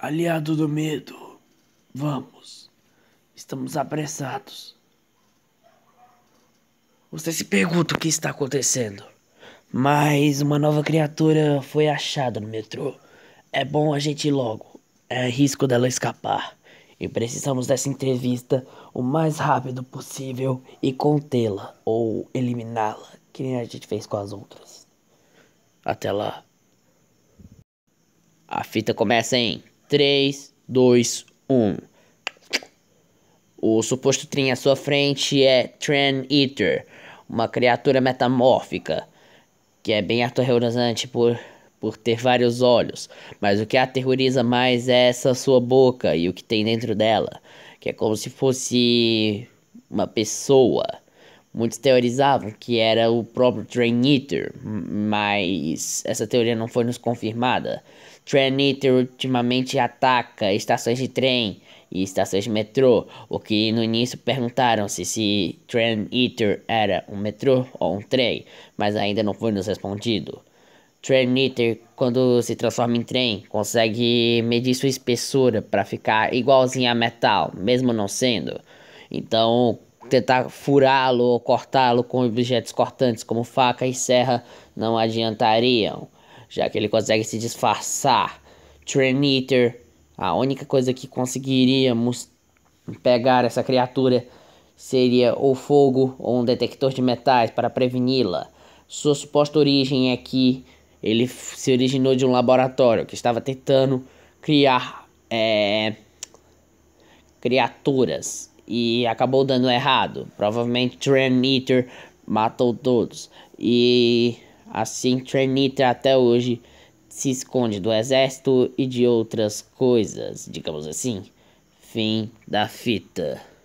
Aliado do medo, vamos. Estamos apressados. Você se pergunta o que está acontecendo. Mas uma nova criatura foi achada no metrô. É bom a gente ir logo. É risco dela escapar. E precisamos dessa entrevista o mais rápido possível e contê-la ou eliminá-la, que nem a gente fez com as outras. Até lá. A fita começa em 3, 2, 1. O suposto trem à sua frente é Tran Eater, uma criatura metamórfica, que é bem aterrorizante por, por ter vários olhos, mas o que aterroriza mais é essa sua boca e o que tem dentro dela, que é como se fosse uma pessoa. Muitos teorizavam que era o próprio Train Eater, mas essa teoria não foi nos confirmada. Train Eater ultimamente ataca estações de trem e estações de metrô, o que no início perguntaram-se se Train Eater era um metrô ou um trem, mas ainda não foi nos respondido. Train Eater, quando se transforma em trem, consegue medir sua espessura para ficar igualzinho a metal, mesmo não sendo. Então, tentar furá-lo ou cortá-lo com objetos cortantes como faca e serra não adiantariam, já que ele consegue se disfarçar. Triniter, a única coisa que conseguiríamos pegar essa criatura seria o fogo ou um detector de metais para preveni-la. Sua suposta origem é que ele se originou de um laboratório que estava tentando criar é, criaturas e acabou dando errado. Provavelmente Train matou todos. E assim Train até hoje se esconde do exército e de outras coisas, digamos assim. Fim da fita.